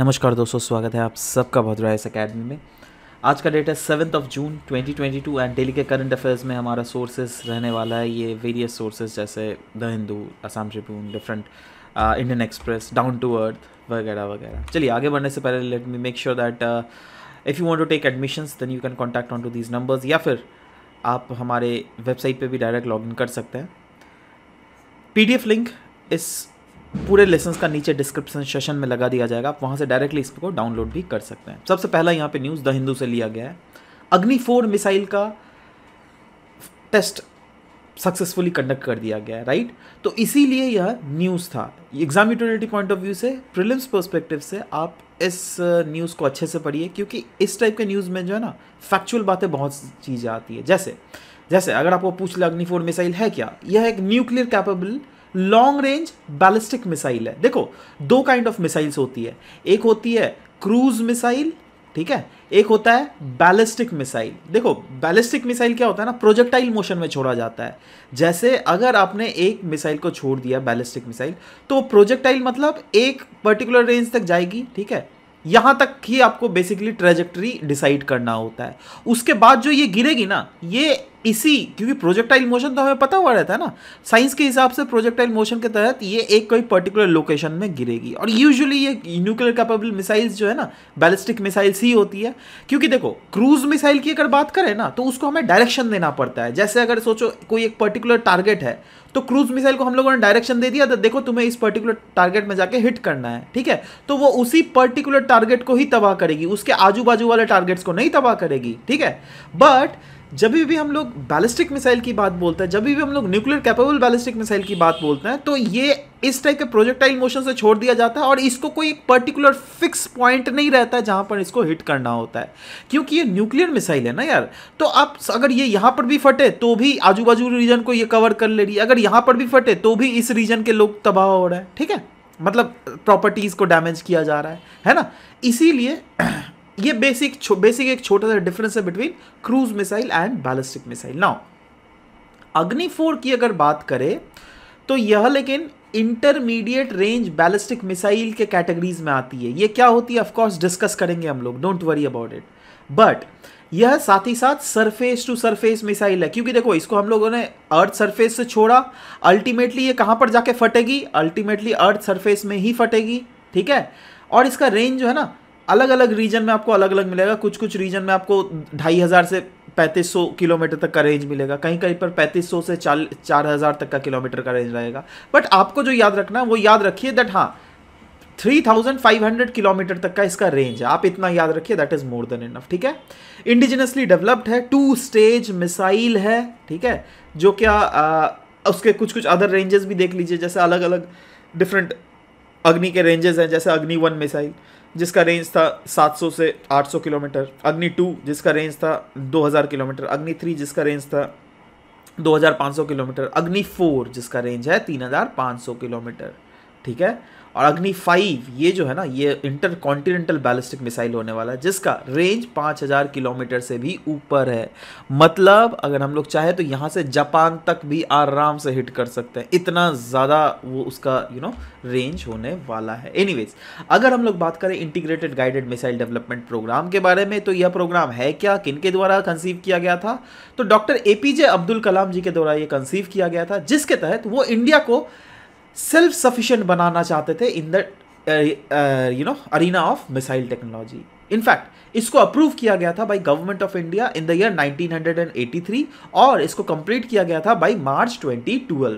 नमस्कार दोस्तों स्वागत है आप सबका भद्रा इस अकेडमी में आज का डेट है seventh of June 2022 and daily के करंट अफेयर्स में हमारा सोर्सेज रहने वाला है ये वेरियस सोर्सेज जैसे the Hindu Assam Tribune different Indian Express down to earth वगैरह वगैरह चलिए आगे बढ़ने से पहले let me make sure that if you want to take admissions then you can contact on to these numbers या फिर आप हमारे वेबसाइट पर भी डायरेक्ट लॉग इन कर सकते हैं पी लिंक इस पूरे लेसन का नीचे डिस्क्रिप्शन सेशन में लगा दिया जाएगा आप वहाँ से डायरेक्टली इसको डाउनलोड भी कर सकते हैं सबसे पहला यहाँ पे न्यूज़ द हिंदू से लिया गया है अग्नि फोर मिसाइल का टेस्ट सक्सेसफुली कंडक्ट कर दिया गया है राइट तो इसीलिए यह न्यूज़ था exam utility point of view से प्रिलिम्स पर्सपेक्टिव से आप इस न्यूज़ uh, को अच्छे से पढ़िए क्योंकि इस टाइप के न्यूज़ में जो है ना फैक्चुअल बातें बहुत चीज़ें आती है जैसे जैसे अगर आपको पूछ लिया अग्निफोर मिसाइल है क्या यह एक nuclear capable long range ballistic missile है देखो दो काइंड ऑफ मिसाइल्स होती है एक होती है क्रूज मिसाइल ठीक है एक होता है बैलिस्टिक मिसाइल देखो बैलिस्टिक मिसाइल क्या होता है ना प्रोजेक्टाइल मोशन में छोड़ा जाता है जैसे अगर आपने एक मिसाइल को छोड़ दिया बैलिस्टिक मिसाइल तो प्रोजेक्टाइल मतलब एक पर्टिकुलर रेंज तक जाएगी ठीक है यहां तक ही आपको बेसिकली ट्रेजेक्टरी डिसाइड करना होता है उसके बाद जो ये गिरेगी ना ये इसी क्योंकि प्रोजेक्टाइल मोशन तो हमें पता हुआ रहता है ना साइंस के हिसाब से प्रोजेक्टाइल मोशन के तहत ये एक कोई पर्टिकुलर लोकेशन में गिरेगी और यूजुअली ये न्यूक्लियर कैपेबल मिसाइल्स जो है ना बैलिस्टिक मिसाइल्स ही होती है क्योंकि देखो क्रूज मिसाइल की अगर बात करें ना तो उसको हमें डायरेक्शन देना पड़ता है जैसे अगर सोचो कोई एक पर्टिकुलर टारगेट है तो क्रूज मिसाइल को हम लोगों ने डायरेक्शन दे दिया तो देखो तुम्हें इस पर्टिकुलर टारगेट में जाके हिट करना है ठीक है तो वो उसी पर्टिकुलर टारगेट को ही तबाह करेगी उसके आजू बाजू वाले टारगेट्स को नहीं तबाह करेगी ठीक है बट जब भी हम लोग बैलिस्टिक मिसाइल की बात बोलते हैं जब भी हम लोग न्यूक्लियर कैपेबल बैलिस्टिक मिसाइल की बात बोलते हैं तो ये इस टाइप के प्रोजेक्टाइल मोशन से छोड़ दिया जाता है और इसको कोई एक पर्टिकुलर फिक्स पॉइंट नहीं रहता है जहाँ पर इसको हिट करना होता है क्योंकि ये न्यूक्लियर मिसाइल है ना यार तो आप अगर ये यहाँ पर भी फटे तो भी आजू बाजू रीजन को ये कवर कर ले रही है अगर यहाँ पर भी फटे तो भी इस रीजन के लोग तबाह हो रहे हैं ठीक है मतलब प्रॉपर्टीज़ को डैमेज किया जा रहा है है ना इसीलिए ये बेसिक बेसिक एक छोटा सा डिफरेंस है between cruise missile and ballistic missile now Agni four की अगर बात करें तो यह लेकिन इंटरमीडिएट रेंज बैलिस्टिक मिसाइल के कैटेगरीज में आती है ये क्या होती है ऑफकोर्स डिस्कस करेंगे हम लोग don't worry about it but यह साथ ही साथ सरफेस टू सरफेस मिसाइल है क्योंकि देखो इसको हम लोगों ने अर्थ सरफेस से छोड़ा अल्टीमेटली ये कहां पर जाके फटेगी अल्टीमेटली अर्थ सरफेस में ही फटेगी ठीक है और इसका रेंज जो है ना अलग अलग रीजन में आपको अलग अलग मिलेगा कुछ कुछ रीजन में आपको ढाई हज़ार से पैंतीस सौ किलोमीटर तक का रेंज मिलेगा कहीं कहीं पर पैंतीस सौ से चाल चार हज़ार तक का किलोमीटर का रेंज रहेगा बट आपको जो याद रखना है वो याद रखिए दैट हाँ three thousand five hundred kilometre तक का इसका रेंज है आप इतना याद रखिए that is more than enough ठीक है इंडिजिनसली डेवलप्ड है टू स्टेज मिसाइल है ठीक है जो क्या आ, उसके कुछ कुछ अदर रेंजेस भी देख लीजिए जैसे अलग अलग डिफरेंट अग्नि के रेंजेस हैं जैसे अग्नि वन मिसाइल जिसका रेंज था 700 से 800 किलोमीटर अग्नि टू जिसका रेंज था 2000 किलोमीटर अग्नि थ्री जिसका रेंज था 2500 किलोमीटर अग्नि फोर जिसका रेंज है 3500 किलोमीटर ठीक है और अग्नि फाइव ये जो है ना ये इंटर कॉन्टिनेंटल बैलिस्टिक मिसाइल होने वाला है जिसका रेंज 5000 किलोमीटर से भी ऊपर है मतलब अगर हम लोग चाहें तो यहाँ से जापान तक भी आराम से हिट कर सकते हैं इतना ज़्यादा वो उसका यू नो रेंज होने वाला है एनीवेज अगर हम लोग बात करें integrated guided missile development programme के बारे में तो यह प्रोग्राम है क्या किनके द्वारा कंसीव किया गया था तो डॉक्टर ए अब्दुल कलाम जी के द्वारा ये कंसीव किया गया था जिसके तहत वो इंडिया को सेल्फ सफिशिएंट बनाना चाहते थे in the you know arena of missile technology in fact इसको अप्रूव किया गया था by government of India in the year 1983 और इसको कंप्लीट किया गया था बाय मार्च 2012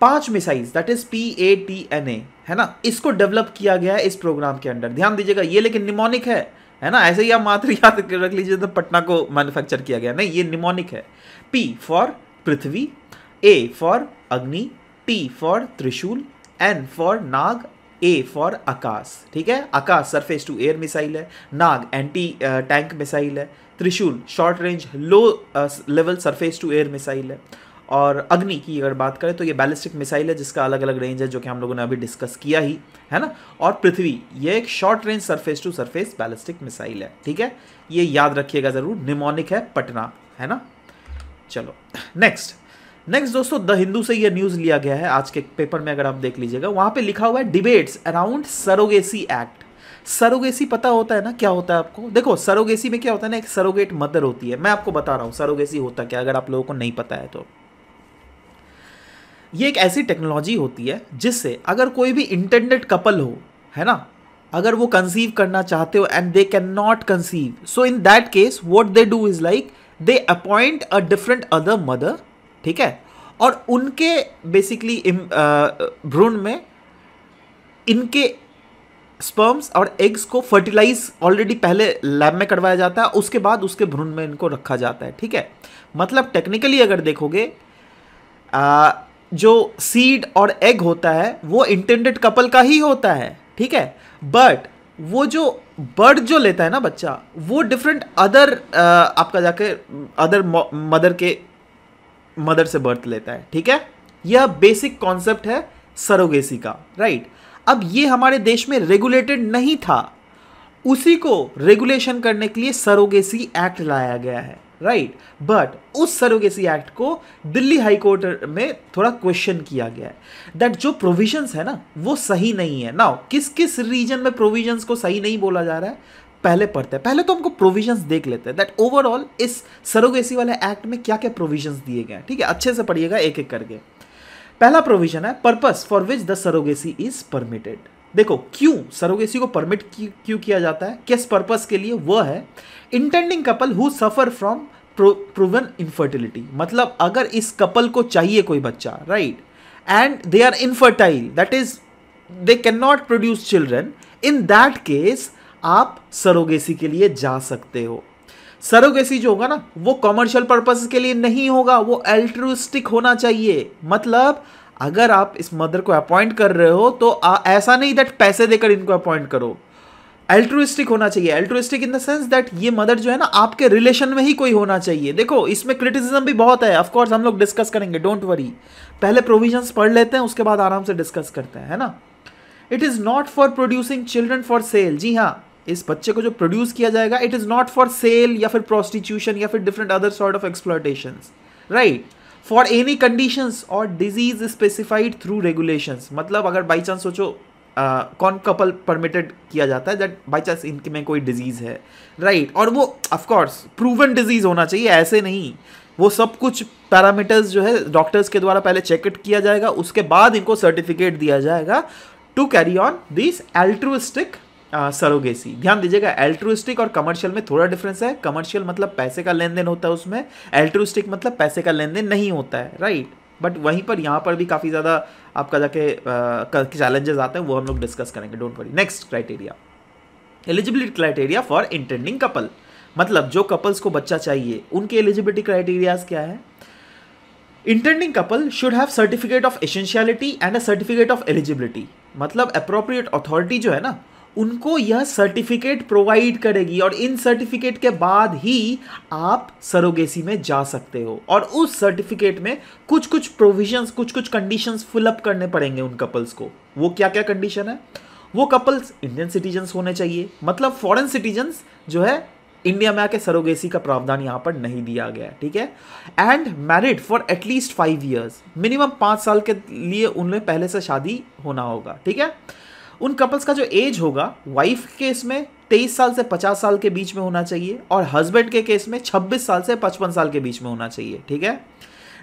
पांच missiles that is P A T N A है ना इसको डेवलप किया गया है इस प्रोग्राम के अंडर ध्यान दीजिएगा ये लेकिन निमोनिक है है ना ऐसे ही आप मात्र याद रख लीजिए तो पटना को मैन्युफैक्चर किया गया नहीं ये निमोनिक है P for Prithvi A for Agni T for Trishul N for Nag A for Akash ठीक है Akash surface to air missile है नाग एंटी टैंक मिसाइल है Trishul short range low level surface to air missile है और अग्नि की अगर बात करें तो ये बैलिस्टिक मिसाइल है जिसका अलग अलग रेंज है जो कि हम लोगों ने अभी डिस्कस किया ही है ना और पृथ्वी ये एक short range surface to surface ballistic missile है ठीक है ये याद रखिएगा ज़रूर निमोनिक है पटना है ना चलो नेक्स्ट नेक्स्ट दोस्तों द हिंदू से यह न्यूज़ लिया गया है आज के पेपर में अगर आप देख लीजिएगा वहां पे लिखा हुआ है debates around surrogacy act surrogacy पता होता है ना क्या होता है आपको देखो सरोगेसी में क्या होता है ना एक सरोगेट मदर होती है मैं आपको बता रहा हूँ सरोगेसी होता क्या अगर आप लोगों को नहीं पता है तो ये एक ऐसी टेक्नोलॉजी होती है जिससे अगर कोई भी इंटेंडेड कपल हो है ना अगर वो कंसीव करना चाहते हो and they can not conceive so in that case what they do is like they appoint a different other mother ठीक है और उनके बेसिकली uh, भ्रूण में इनके स्पर्म्स और एग्स को फर्टिलाइज ऑलरेडी पहले लैब में करवाया जाता है उसके बाद उसके भ्रूण में इनको रखा जाता है ठीक है मतलब टेक्निकली अगर देखोगे आ, uh, जो सीड और एग होता है वो इंटेंडेड कपल का ही होता है ठीक है बट वो जो बर्ड जो लेता है ना बच्चा वो डिफरेंट अदर uh, आपका जाके अदर मदर के मदर से बर्थ लेता है ठीक है यह बेसिक कॉन्सेप्ट है सरोगेसी का राइट अब ये हमारे देश में रेगुलेटेड नहीं था उसी को रेगुलेशन करने के लिए सरोगेसी एक्ट लाया गया है राइट बट उस सरोगेसी एक्ट को दिल्ली हाई कोर्ट में थोड़ा क्वेश्चन किया गया है दैट जो प्रोविजंस है ना वो सही नहीं है ना किस किस रीजन में प्रोविजंस को सही नहीं बोला जा रहा है पहले पढ़ते हैं पहले तो हमको प्रोविजंस देख लेते हैं दैट ओवरऑल इस सरोगेसी वाले एक्ट में क्या क्या प्रोविजंस दिए गए हैं ठीक है अच्छे से पढ़िएगा एक एक करके पहला प्रोविजन है purpose for which the surrogacy is permitted देखो क्यों सरोगेसी को परमिट क्यों किया जाता है किस पर्पस के लिए वह है intending couple who suffer from proven infertility मतलब अगर इस कपल को चाहिए कोई बच्चा right and they are infertile that is they can not produce children in that case आप सरोगेसी के लिए जा सकते हो सरोगेसी जो होगा ना वो कॉमर्शियल पर्पस के लिए नहीं होगा वो एल्ट्रिस्टिक होना चाहिए मतलब अगर आप इस मदर को अपॉइंट कर रहे हो तो आ, ऐसा नहीं दैट पैसे देकर इनको अपॉइंट करो एल्ट्रोइस्टिक होना चाहिए altruistic in the sense that ये मदर जो है ना आपके रिलेशन में ही कोई होना चाहिए देखो इसमें क्रिटिसिज्म भी बहुत है ऑफकोर्स हम लोग डिस्कस करेंगे डोंट वरी पहले प्रोविजंस पढ़ लेते हैं उसके बाद आराम से डिस्कस करते हैं है ना it is not for producing children for sale जी हाँ इस बच्चे को जो प्रोड्यूस किया जाएगा it is not for sale या फिर प्रोस्टिट्यूशन या फिर different other sort of exploitation right for any conditions और डिजीज स्पेसिफाइड थ्रू रेगुलेशन मतलब अगर बाई चांस सोचो कौन कपल परमिटेड किया जाता है दैट बाई चांस इनके में कोई डिजीज़ है राइट right. और वो ऑफकोर्स प्रूवन डिजीज़ होना चाहिए ऐसे नहीं वो सब कुछ पैरामीटर्स जो है डॉक्टर्स के द्वारा पहले चेकअप किया जाएगा उसके बाद इनको सर्टिफिकेट दिया जाएगा to carry on this altruistic surrogacy ध्यान दीजिएगा एल्ट्रुस्टिक और कमर्शियल में थोड़ा डिफरेंस है कमर्शियल मतलब पैसे का लेन देन होता है उसमें एल्ट्रुस्टिक मतलब पैसे का लेन देन नहीं होता है राइट बट वहीं पर यहाँ पर भी काफ़ी ज़्यादा आपका जाके चैलेंजेस आते हैं वो हम लोग डिस्कस करेंगे don't worry next criteria eligibility criteria for intending couple मतलब जो कपल्स को बच्चा चाहिए उनके एलिजिबिलिटी क्राइटेरियाज क्या है intending couple should have certificate of essentiality and a certificate of eligibility मतलब अप्रोप्रिएट अथॉरिटी जो है ना उनको यह सर्टिफिकेट प्रोवाइड करेगी और इन सर्टिफिकेट के बाद ही आप सरोगेसी में जा सकते हो और उस सर्टिफिकेट में कुछ कुछ प्रोविजंस कुछ कुछ कंडीशंस फिलअप करने पड़ेंगे उन कपल्स को वो क्या क्या कंडीशन है वो कपल्स इंडियन सिटीजन्स होने चाहिए मतलब फॉरेन सिटीजन्स जो है इंडिया में आके सरोगेसी का प्रावधान यहाँ पर नहीं दिया गया है ठीक है and married for at least five years minimum पाँच साल के लिए उनमें पहले से शादी होना होगा ठीक है उन कपल्स का जो एज होगा वाइफ के केस में तेईस साल से पचास साल के बीच में होना चाहिए और हस्बैंड के केस में छब्बीस साल से पचपन साल के बीच में होना चाहिए ठीक है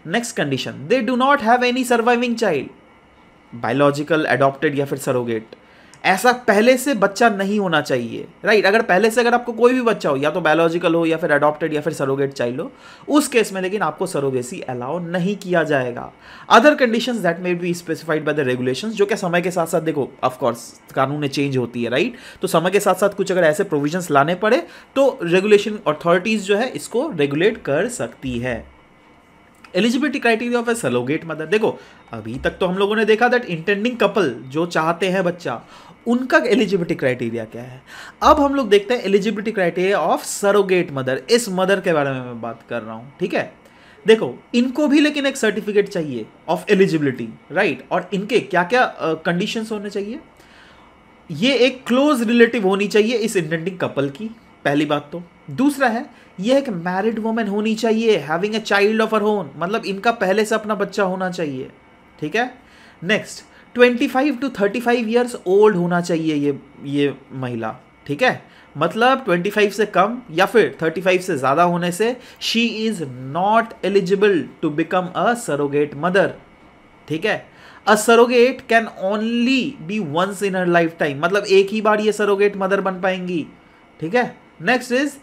next condition they do not have any surviving child biological adopted या फिर सरोगेट ऐसा पहले से बच्चा नहीं होना चाहिए राइट अगर पहले से अगर आपको कोई भी बच्चा हो या तो बायोलॉजिकल हो या फिर अडॉप्टेड या फिर सरोगेट चाइल्ड हो उस केस में लेकिन आपको सरोगेसी अलाउ नहीं किया जाएगा other condition that may be specified by the regulation जो क्या समय के साथ साथ देखो ऑफकोर्स कानून चेंज होती है राइट तो समय के साथ साथ कुछ अगर ऐसे प्रोविजन लाने पड़े तो रेगुलेशन अथॉरिटीज़ जो है इसको रेगुलेट कर सकती है eligibility criteria of a surrogate mother देखो अभी तक तो हम लोगों ने देखा दैट इंटेंडिंग कपल जो चाहते हैं बच्चा उनका एलिजिबिलिटी क्राइटेरिया क्या है अब हम लोग देखते हैं eligibility criteria of surrogate mother इस मदर के बारे में मैं बात कर रहा हूं ठीक है देखो इनको भी लेकिन एक सर्टिफिकेट चाहिए ऑफ एलिजिबिलिटी राइट और इनके क्या क्या कंडीशंस uh, होने चाहिए ये एक क्लोज रिलेटिव होनी चाहिए इस इंटेंडिंग कपल की पहली बात तो दूसरा है यह एक मैरिड वुमेन होनी चाहिए having a child of her own मतलब इनका पहले से अपना बच्चा होना चाहिए ठीक है नेक्स्ट 25 टू 35 इयर्स ओल्ड होना चाहिए ये ये महिला ठीक है मतलब 25 से कम या फिर 35 से ज़्यादा होने से she is not eligible to become a surrogate mother ठीक है a surrogate can only be once in her life time मतलब एक ही बार ये सरोगेट मदर बन पाएंगी ठीक है next is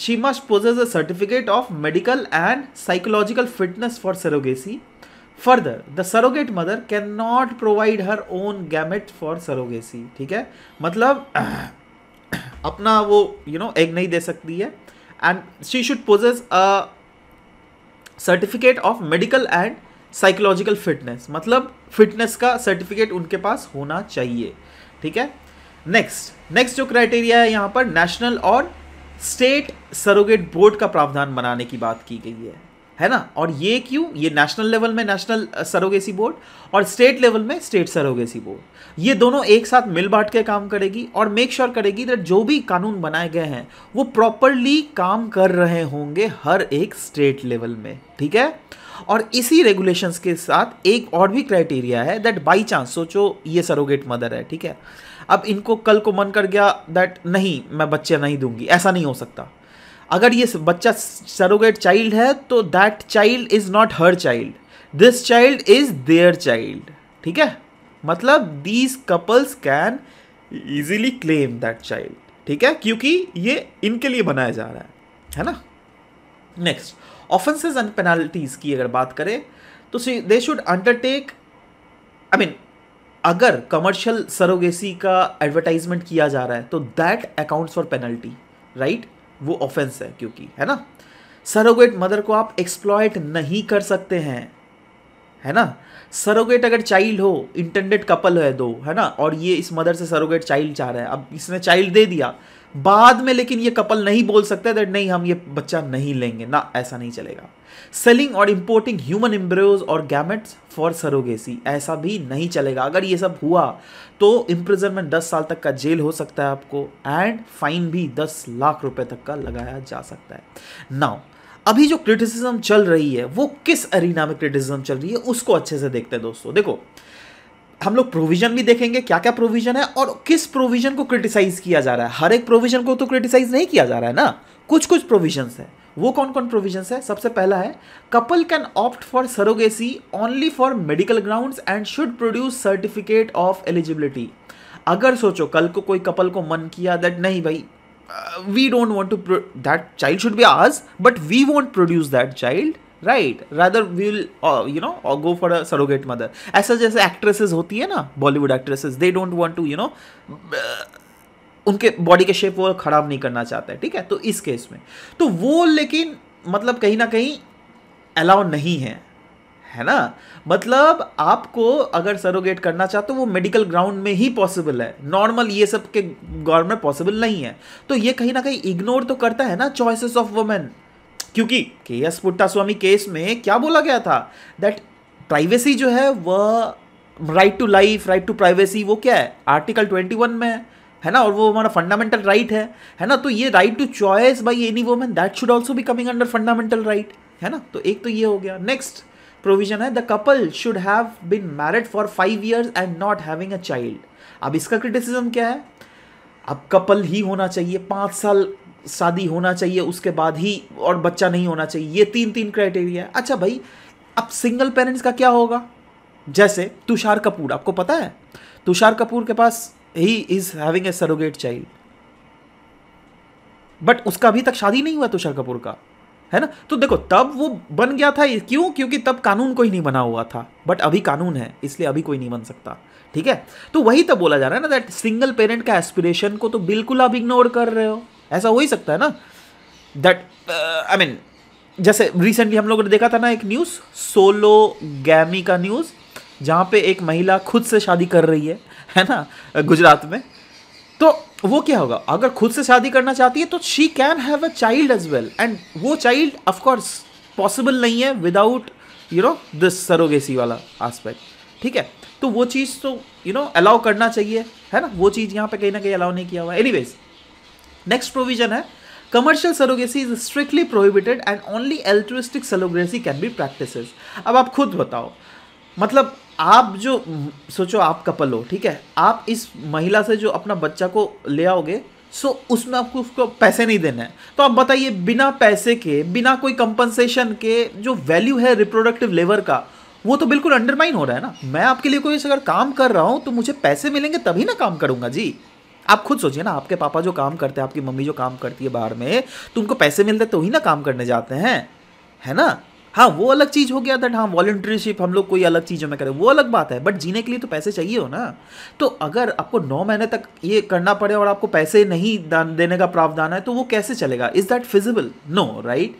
she must possess a certificate of medical and psychological fitness for surrogacy further the surrogate mother can not provide her own gamete for surrogacy ठीक है मतलब अपना वो यू नो एग नहीं दे सकती है and she should possess a certificate of medical and psychological fitness मतलब फिटनेस का सर्टिफिकेट उनके पास होना चाहिए ठीक है नेक्स्ट नेक्स्ट जो क्राइटेरिया है यहाँ पर नेशनल और स्टेट सरोगेट बोर्ड का प्रावधान बनाने की बात की गई है है ना और ये क्यों ये नेशनल लेवल में नेशनल सरोगेसी बोर्ड और स्टेट लेवल में स्टेट सरोगेसी बोर्ड ये दोनों एक साथ मिल बांट के काम करेगी और मेक श्योर sure करेगी दैट जो भी कानून बनाए गए हैं वो प्रॉपरली काम कर रहे होंगे हर एक स्टेट लेवल में ठीक है और इसी रेगुलेशंस के साथ एक और भी क्राइटेरिया है दैट बाई चांस सोचो ये सरोगेट मदर है ठीक है अब इनको कल को मन कर गया दैट नहीं मैं बच्चे नहीं दूंगी ऐसा नहीं हो सकता अगर ये बच्चा सरोगेट चाइल्ड है तो that child is not her child this child is their child ठीक है मतलब these couples can easily claim that child ठीक है क्योंकि ये इनके लिए बनाया जा रहा है है ना नेक्स्ट ऑफेंसेज एंड पेनाल्टीज़ की अगर बात करें तो see they should undertake I mean अगर कमर्शियल सरोगेसी का एडवर्टाइजमेंट किया जा रहा है तो that accounts for penalty right वो ऑफेंस है क्योंकि है ना सरोगेट मदर को आप एक्सप्लॉयट नहीं कर सकते हैं है ना सरोगेट अगर चाइल्ड हो इंटेंडेड कपल है दो है ना और ये इस मदर से सरोगेट चाइल्ड चाह रहे हैं अब इसने चाइल्ड दे दिया बाद में लेकिन ये कपल नहीं बोल सकते दैट नहीं हम ये बच्चा नहीं लेंगे ना ऐसा नहीं चलेगा सेलिंग और इम्पोर्टिंग ह्यूमन एम्ब्रियोज और गैमेट्स फॉर सरोगेसी ऐसा भी नहीं चलेगा अगर ये सब हुआ तो इम्प्रिजनमेंट दस साल तक का जेल हो सकता है आपको एंड फाइन भी दस लाख रुपए तक का लगाया जा सकता है नाउ अभी जो क्रिटिसिज्म चल रही है वो किस अरीना में क्रिटिसिज्म चल रही है उसको अच्छे से देखते हैं दोस्तों देखो हम लोग प्रोविज़न भी देखेंगे क्या क्या प्रोविज़न है और किस प्रोविज़न को क्रिटिसाइज़ किया जा रहा है हर एक प्रोविज़न को तो क्रिटिसाइज़ नहीं किया जा रहा है ना कुछ कुछ प्रोविजन है वो कौन कौन प्रोविजन्स है सबसे पहला है couple can opt for surrogacy only for medical grounds and should produce certificate of eligibility अगर सोचो कल को कोई कपल को मन किया दैट नहीं भाई we don't want to that child should be आज but we want produce that child right rather will you know go for a surrogate mother ऐसा जैसे एक्ट्रेसेस होती है ना Bollywood actresses they don't want to you know उनके body के shape वो खराब नहीं करना चाहता है ठीक है तो इस केस में तो वो लेकिन मतलब कहीं ना कहीं अलाउ नहीं है है ना मतलब आपको अगर सरोगेट करना चाहते हो तो वो मेडिकल ग्राउंड में ही पॉसिबल है नॉर्मल ये सब के गौर में पॉसिबल नहीं है तो ये कहीं ना कहीं इग्नोर तो करता है ना चॉइसेस ऑफ वुमेन क्योंकि के एस पुट्टास्वामी केस में क्या बोला गया था दैट प्राइवेसी जो है वह right to life right to privacy वो क्या है आर्टिकल 21 में है ना और वो हमारा फंडामेंटल राइट है है ना तो ये right to choice by any women that should also be coming under fundamental right है ना तो एक तो ये हो गया नेक्स्ट प्रोविजन है the couple should have been married for five years and not having a child अब इसका क्रिटिसिज्म क्या है अब कपल ही होना चाहिए पाँच साल शादी होना चाहिए उसके बाद ही और बच्चा नहीं होना चाहिए ये तीन तीन क्राइटेरिया है अच्छा भाई अब सिंगल पेरेंट्स का क्या होगा जैसे तुषार कपूर आपको पता है तुषार कपूर के पास he is having a surrogate child but उसका अभी तक शादी नहीं हुआ तुषार कपूर का है ना तो देखो तब वो बन गया था क्यों क्योंकि तब कानून कोई नहीं बना हुआ था बट अभी कानून है इसलिए अभी कोई नहीं बन सकता ठीक है तो वही तब बोला जा रहा है ना दैट सिंगल पेरेंट का एस्पिरेशन को तो बिल्कुल आप इग्नोर कर रहे हो ऐसा हो ही सकता है ना दैट आई मीन जैसे रिसेंटली हम लोगों ने देखा था ना एक न्यूज़ सोलो गैमी का न्यूज़ जहाँ पे एक महिला खुद से शादी कर रही है है ना गुजरात में तो वो क्या होगा अगर खुद से शादी करना चाहती है तो she can have a child as well and वो चाइल्ड ऑफकोर्स पॉसिबल नहीं है without you know this surrogacy वाला आस्पेक्ट ठीक है तो वो चीज़ तो यू नो अलाउ करना चाहिए है ना वो चीज़ यहाँ पे कहीं ना कहीं अलाउ नहीं किया हुआ है एनीवेज़ नेक्स्ट प्रोविजन है commercial surrogacy is strictly prohibited and only altruistic surrogacy can be practice अब आप खुद बताओ मतलब आप जो सोचो आप कपल हो ठीक है आप इस महिला से जो अपना बच्चा को ले आओगे सो उसमें आपको उसको पैसे नहीं देने हैं तो आप बताइए बिना पैसे के बिना कोई कंपनसेशन के जो वैल्यू है रिप्रोडक्टिव लेबर का वो तो बिल्कुल अंडरमाइन हो रहा है ना मैं आपके लिए कोई अगर काम कर रहा हूँ तो मुझे पैसे मिलेंगे तभी ना काम करूँगा जी आप खुद सोचिए ना आपके पापा जो काम करते हैं आपकी मम्मी जो काम करती है बाहर में तो उनको पैसे मिलते तो ही ना काम करने जाते हैं है ना हाँ वो अलग चीज़ हो गया दैट हाँ वॉल्ट्रीशिप हम लोग कोई अलग चीज़ों में करें वो अलग बात है बट जीने के लिए तो पैसे चाहिए हो ना तो अगर आपको नौ महीने तक ये करना पड़े और आपको पैसे नहीं दान देने का प्रावधान है तो वो कैसे चलेगा is that feasible no right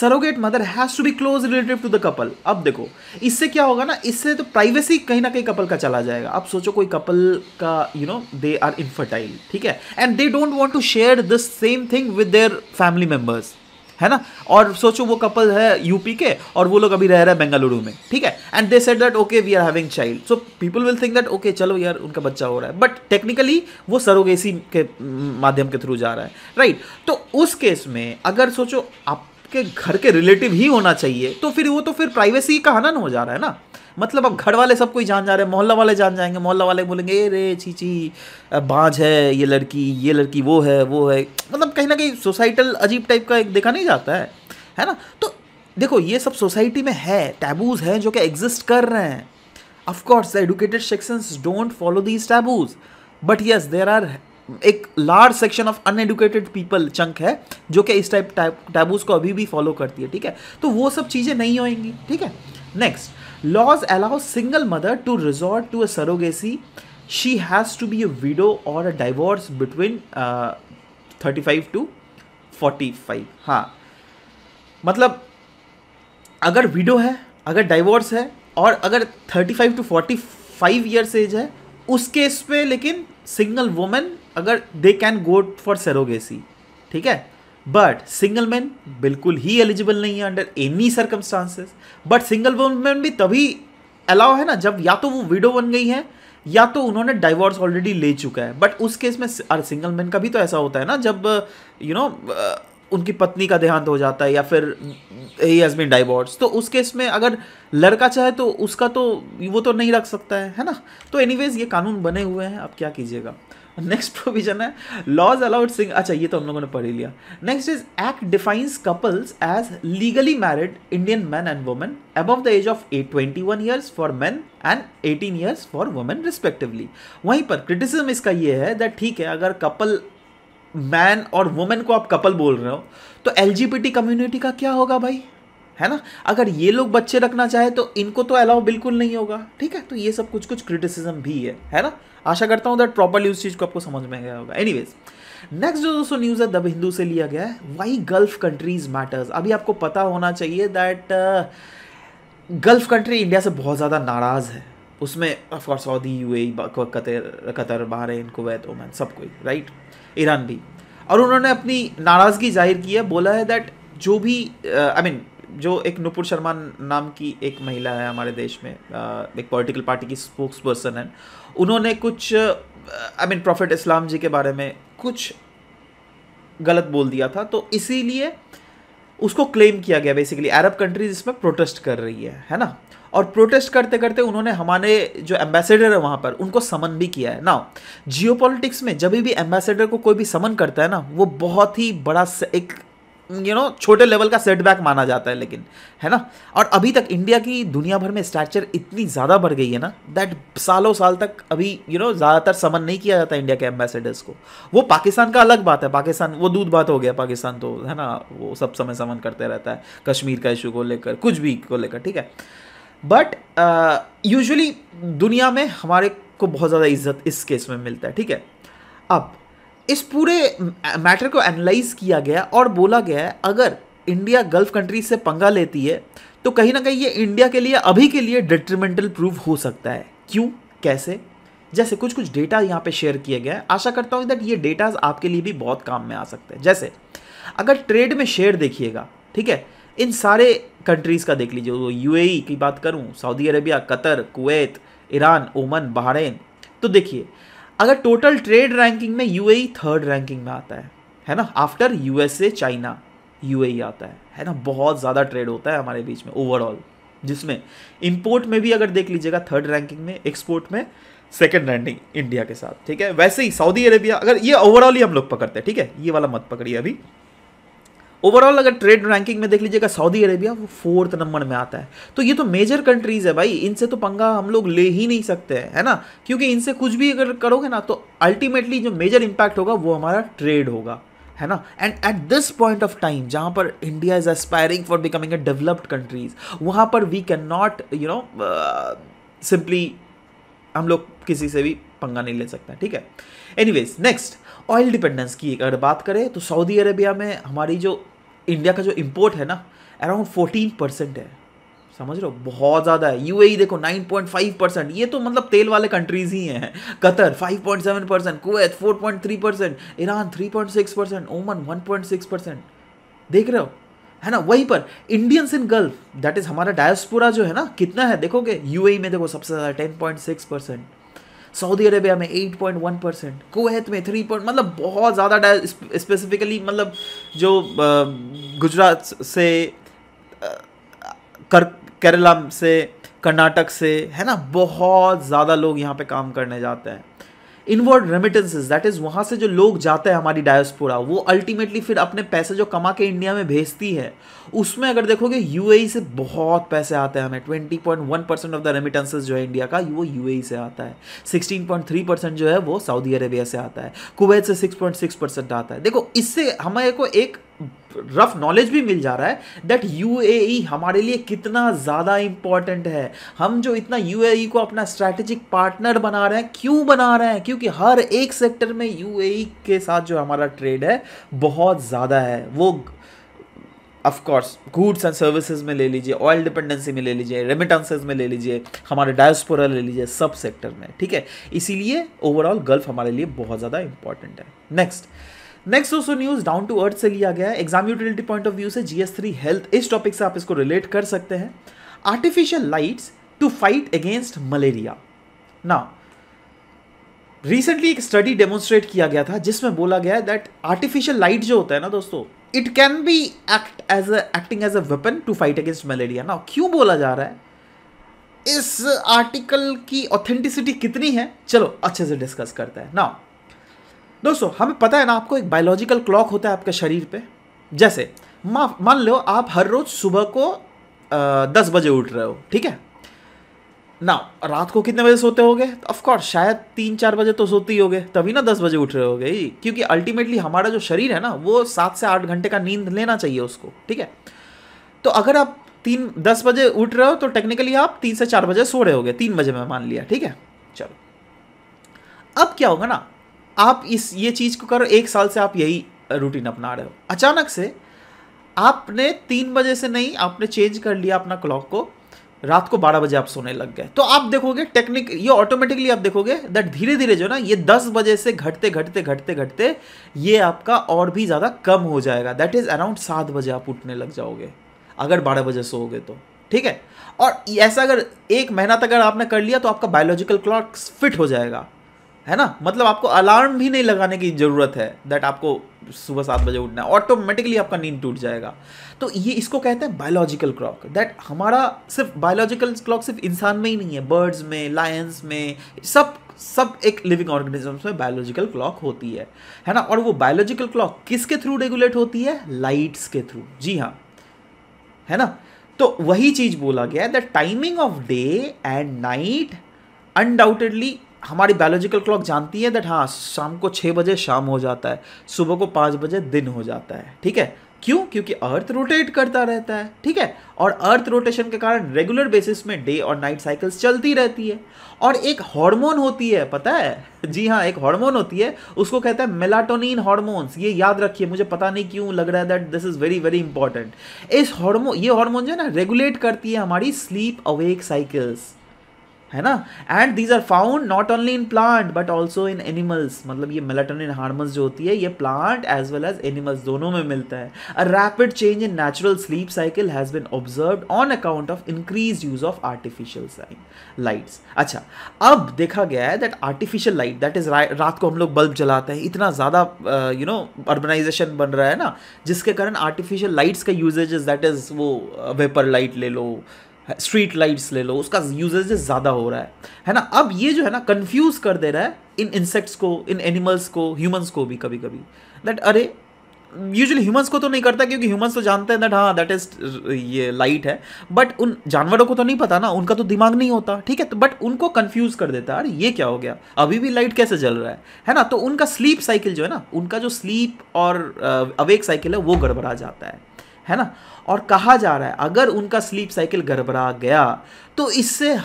surrogate mother has to be close relative to the couple अब देखो इससे क्या होगा ना इससे तो प्राइवेसी कहीं ना कहीं कपल का चला जाएगा आप सोचो कोई कपल का you know they are infertile ठीक है and they don't want to share this same thing with their family members है ना और सोचो वो कपल है यूपी के और वो लोग अभी रह रहे हैं बेंगलुरु में ठीक है and they said that okay we are having child so people will think that okay चलो यार उनका बच्चा हो रहा है बट टेक्निकली वो सरोगेसी के माध्यम के थ्रू जा रहा है राइट right? तो उस केस में अगर सोचो आपके घर के रिलेटिव ही होना चाहिए तो फिर वो तो फिर प्राइवेसी का हनन हो जा रहा है ना मतलब अब घर वाले सब कोई जान जा रहे हैं मोहल्ला वाले जान जाएंगे मोहल्ला वाले बोलेंगे ए रे चीची बाँझ है ये लड़की ये लड़की वो है वो है मतलब कहीं ना कहीं सोसाइटल अजीब टाइप का एक देखा नहीं जाता है है ना तो देखो ये सब सोसाइटी में है टैबूज हैं जो कि एग्जिस्ट कर रहे हैं of course the educated sections don't follow these taboos but yes there are एक large section of uneducated people chunk है जो कि इस टाइप टैबूज को अभी भी फॉलो करती है ठीक है तो वो सब चीज़ें नहीं होंगी ठीक है next laws allow single mother to resort to a surrogacy she has to be a widow और a divorce between thirty five to forty five हाँ मतलब अगर विडो है अगर डाइवोर्स है और अगर thirty five to forty five years age है उस केस पे लेकिन सिंगल वुमेन अगर they can go for surrogacy ठीक है बट सिंगल मैन बिल्कुल ही एलिजिबल नहीं है under any circumstances but single women भी तभी अलाउ है ना जब या तो वो विडो बन गई है या तो उन्होंने डाइवोर्स ऑलरेडी ले चुका है बट उस केस में सिंगल मैन का भी तो ऐसा होता है ना जब यू you नो know, उनकी पत्नी का देहांत हो जाता है या फिर ही हैज़ बीन डाइवोर्स तो उस केस में अगर लड़का चाहे तो उसका तो वो तो नहीं रख सकता है है ना तो एनीवेज ये कानून बने हुए हैं अब क्या कीजिएगा नेक्स्ट प्रोविजन है लॉज अलाउड सिंग अच्छा ये तो हम लोगों ने पढ़ ही लिया next is act defines couples as legally married Indian man and women above the age of eight twenty one years for man and eighteen years for women respectively वहीं पर क्रिटिसिज्म इसका ये है दैट ठीक है अगर कपल मैन और women को आप कपल बोल रहे हो तो एल कम्युनिटी का क्या होगा भाई है ना अगर ये लोग बच्चे रखना चाहे तो इनको तो अलाउ बिल्कुल नहीं होगा ठीक है तो ये सब कुछ कुछ क्रिटिसिज्म भी है है ना आशा करता हूँ दैट प्रॉपरली उस चीज़ को आपको समझ में आया होगा एनी नेक्स्ट जो दोस्तों न्यूज़ है दब हिंदू से लिया गया है वाई गल्फ कंट्रीज मैटर्स अभी आपको पता होना चाहिए दैट गल्फ कंट्री इंडिया से बहुत ज़्यादा नाराज़ है उसमें of course Saudi U A Qatar Qatar Bahrain Kuwait Oman सब कोई राइट ईरान भी और उन्होंने अपनी नाराज़गी जाहिर की है बोला है दैट जो भी आई uh, मीन जो एक नुपुर शर्मा नाम की एक महिला है हमारे देश में uh, एक पॉलिटिकल पार्टी की स्पोक्स पर्सन है उन्होंने कुछ आई मीन प्रॉफिट इस्लाम जी के बारे में कुछ गलत बोल दिया था तो इसीलिए उसको क्लेम किया गया बेसिकली अरब कंट्रीज इसमें प्रोटेस्ट कर रही है है ना और प्रोटेस्ट करते करते उन्होंने हमारे जो एम्बेसडर है वहाँ पर उनको समन भी किया है ना जियो में जब भी एम्बेसडर को कोई भी समन करता है ना वो बहुत ही बड़ा एक यू नो छोटे लेवल का सेटबैक माना जाता है लेकिन है ना और अभी तक इंडिया की दुनिया भर में स्टैचर इतनी ज़्यादा बढ़ गई है ना दैट सालों साल तक अभी यू नो ज़्यादातर समन नहीं किया जाता इंडिया के एम्बेसडर्स को वो पाकिस्तान का अलग बात है पाकिस्तान वो दूध बात हो गया पाकिस्तान तो है ना वो सब समय समन करते रहता है कश्मीर का इशू को लेकर कुछ भी को लेकर ठीक है बट यूजली uh, दुनिया में हमारे को बहुत ज़्यादा इज्जत इस केस में मिलता है ठीक है अब इस पूरे मैटर को एनालाइज किया गया और बोला गया है अगर इंडिया गल्फ कंट्री से पंगा लेती है तो कहीं ना कहीं ये इंडिया के लिए अभी के लिए डिट्रीमेंटल प्रूफ हो सकता है क्यों कैसे जैसे कुछ कुछ डेटा यहाँ पे शेयर किए गए आशा करता हूँ दैट ये डेटाज आपके लिए भी बहुत काम में आ सकते हैं जैसे अगर ट्रेड में शेयर देखिएगा ठीक है इन सारे कंट्रीज़ का देख लीजिए वो यू e की बात करूँ Saudi Arabia Qatar Kuwait Iran Oman Bahrain तो देखिए अगर टोटल ट्रेड रैंकिंग में यू थर्ड रैंकिंग में आता है है ना आफ्टर यू चाइना यू आता है है ना बहुत ज़्यादा ट्रेड होता है हमारे बीच में ओवरऑल जिसमें इंपोर्ट में भी अगर देख लीजिएगा थर्ड रैंकिंग में एक्सपोर्ट में सेकेंड रैंकिंग इंडिया के साथ ठीक है वैसे ही सऊदी अरेबिया अगर ये ओवरऑल ही हम लोग पकड़ते हैं ठीक है ये वाला मत पकड़िए अभी ओवरऑल अगर ट्रेड रैंकिंग में देख लीजिएगा सऊदी अरेबिया वो फोर्थ नंबर में आता है तो ये तो मेजर कंट्रीज़ है भाई इनसे तो पंगा हम लोग ले ही नहीं सकते हैं है ना क्योंकि इनसे कुछ भी अगर करोगे ना तो अल्टीमेटली जो मेजर इम्पैक्ट होगा वो हमारा ट्रेड होगा है ना and at this point of time जहाँ पर India is aspiring for becoming a developed countries वहाँ पर we can not you know simply हम लोग किसी से भी पंगा नहीं ले सकते ठीक है एनी नेक्स्ट ऑयल डिपेंडेंस की अगर बात करें तो सऊदी अरेबिया में हमारी जो इंडिया का जो इम्पोर्ट है ना अराउंड फोर्टीन परसेंट है समझ रहे हो बहुत ज़्यादा है यू e देखो नाइन पॉइंट फाइव परसेंट ये तो मतलब तेल वाले कंट्रीज ही हैं Qatar five point seven percent Kuwait four point three percent Iran three point six percent Oman one point six percent देख रहे हो है ना वहीं पर Indians in Gulf that is हमारा डायस्पोरा जो है ना कितना है देखोगे यू e में देखो सबसे ज़्यादा सिक्स परसेंट सऊदी अरेबिया में 8.1 परसेंट कुवैत में 3 पॉइंट मतलब बहुत ज़्यादा स्पेसिफिकली मतलब जो गुजरात से कर केरला से कर्नाटक से है ना बहुत ज़्यादा लोग यहाँ पे काम करने जाते हैं इनवर्ड रेमिटेंसेस दैट इज वहाँ से जो लोग जाते हैं हमारी डायस्पोरा वो अल्टीमेटली फिर अपने पैसे जो कमा के इंडिया में भेजती है उसमें अगर देखोगे यूएई e से बहुत पैसे आते हैं हमें twenty point one percent of the remittances जो है इंडिया का वो यूएई e से आता है सिक्सटीन पॉइंट थ्री परसेंट जो है वो सऊदी अरेबिया से आता है कुवैत से सिक्स पॉइंट सिक्स परसेंट आता है देखो इससे हमें को एक रफ नॉलेज भी मिल जा रहा है दैट यू e हमारे लिए कितना ज़्यादा इम्पॉर्टेंट है हम जो इतना यू e को अपना स्ट्रैटेजिक पार्टनर बना रहे हैं क्यों बना रहे हैं क्योंकि हर एक सेक्टर में यू e के साथ जो हमारा ट्रेड है बहुत ज़्यादा है वो ऑफकोर्स गुड्स एंड सर्विसेज में ले लीजिए ऑयल डिपेंडेंसी में ले लीजिए रेमिटेंसेज में ले लीजिए हमारे डायस्पोरा ले लीजिए सब सेक्टर में ठीक है इसीलिए ओवरऑल गल्फ हमारे लिए बहुत ज़्यादा इंपॉर्टेंट है नेक्स्ट नेक्स्ट दोस्तों न्यूज डाउन टू अर्थ से लिया गया है exam utility point of view से जीएस थ्री हेल्थ इस टॉपिक से आप इसको रिलेट कर सकते हैं artificial lights to fight against malaria ना रिसेंटली एक स्टडी डेमोन्स्ट्रेट किया गया था जिसमें बोला गया दैट आर्टिफिशियल लाइट जो होता है ना दोस्तों it can be act as acting as a weapon to fight against malaria ना क्यों बोला जा रहा है इस आर्टिकल की ऑथेंटिसिटी कितनी है चलो अच्छे से डिस्कस करते हैं ना दोस्तों हमें पता है ना आपको एक बायोलॉजिकल क्लॉक होता है आपके शरीर पे जैसे मान लो आप हर रोज़ सुबह को आ, दस बजे उठ रहे हो ठीक है ना रात को कितने बजे सोते होगे ऑफकोर्स शायद तीन चार बजे तो सोते ही होगे तभी ना दस बजे उठ रहे होगे क्योंकि अल्टीमेटली हमारा जो शरीर है ना वो सात से आठ घंटे का नींद लेना चाहिए उसको ठीक है तो अगर आप तीन दस बजे उठ रहे हो तो टेक्निकली आप तीन से चार बजे सो रहे होगे तीन बजे में मान लिया ठीक है चलो अब क्या होगा ना आप इस ये चीज़ को करो एक साल से आप यही रूटीन अपना रहे हो अचानक से आपने तीन बजे से नहीं आपने चेंज कर लिया अपना क्लॉक को रात को बारह बजे आप सोने लग गए तो आप देखोगे टेक्निक ये ऑटोमेटिकली आप देखोगे दैट धीरे धीरे जो ना ये दस बजे से घटते घटते घटते घटते ये आपका और भी ज़्यादा कम हो जाएगा दैट इज़ अराउंड सात बजे आप उठने लग जाओगे अगर बारह बजे सोओगे तो ठीक है और ऐसा अगर एक महीना तक अगर आपने कर लिया तो आपका बायोलॉजिकल क्लॉक फिट हो जाएगा है ना मतलब आपको अलार्म भी नहीं लगाने की ज़रूरत है दैट आपको सुबह सात बजे उठना है ऑटोमेटिकली आपका नींद टूट जाएगा तो ये इसको कहते हैं बायोलॉजिकल क्लॉक दैट हमारा सिर्फ बायोलॉजिकल क्लॉक सिर्फ इंसान में ही नहीं है बर्ड्स में लायंस में सब सब एक लिविंग ऑर्गेनिजम्स में बायोलॉजिकल क्लॉक होती है है ना और वो बायोलॉजिकल क्लॉक किसके थ्रू रेगुलेट होती है लाइट्स के थ्रू जी हाँ है ना तो वही चीज़ बोला गया है the timing of day and night undoubtedly हमारी बायोलॉजिकल क्लॉक जानती है दैट हाँ शाम को छः बजे शाम हो जाता है सुबह को पाँच बजे दिन हो जाता है ठीक है क्यों क्योंकि अर्थ रोटेट करता रहता है ठीक है और अर्थ रोटेशन के कारण रेगुलर बेसिस में डे और नाइट साइकिल्स चलती रहती है और एक हार्मोन होती है पता है जी हाँ एक हार्मोन होती है उसको कहते हैं मेलाटोनिन हार्मोन्स ये याद रखिए मुझे पता नहीं क्यों लग रहा है that this is very very important इस हार्मोन ये हार्मोन जो है ना रेगुलेट करती है हमारी स्लीप अवेक साइकिल्स है ना and these are found not only in plant but also in animals मतलब ये मेलाटोनिन हार्मोन्स जो होती है ये plant as well as animals दोनों में मिलता है a rapid change in natural sleep cycle has been observe on account of increase use of artificial lights अच्छा अब देखा गया है that artificial light that is रात को हम लोग बल्ब जलाते हैं इतना ज़्यादा यू नो अर्बनाइजेशन बन रहा है ना जिसके कारण आर्टिफिशियल लाइट्स का यूजेज दैट इज़ वो वेपर लाइट ले लो स्ट्रीट लाइट्स ले लो उसका यूजेज ज़्यादा हो रहा है है ना अब ये जो है ना कन्फ्यूज कर दे रहा है इन इंसेक्ट्स को इन एनिमल्स को ह्यूमंस को भी कभी कभी दैट अरे यूजली ह्यूमंस को तो नहीं करता क्योंकि ह्यूमंस तो जानते हैं दैट हाँ दैट इज ये लाइट है बट उन जानवरों को तो नहीं पता ना उनका तो दिमाग नहीं होता ठीक है तो बट उनको कन्फ्यूज कर देता है अरे ये क्या हो गया अभी भी लाइट कैसे जल रहा है है ना तो उनका स्लीप साइकिल जो है ना उनका जो स्लीप और अवेक साइकिल है वो गड़बड़ा जाता है है ना और कहा जा रहा है अगर उनका स्लीप साइकिल गड़बड़ा गया तो इससे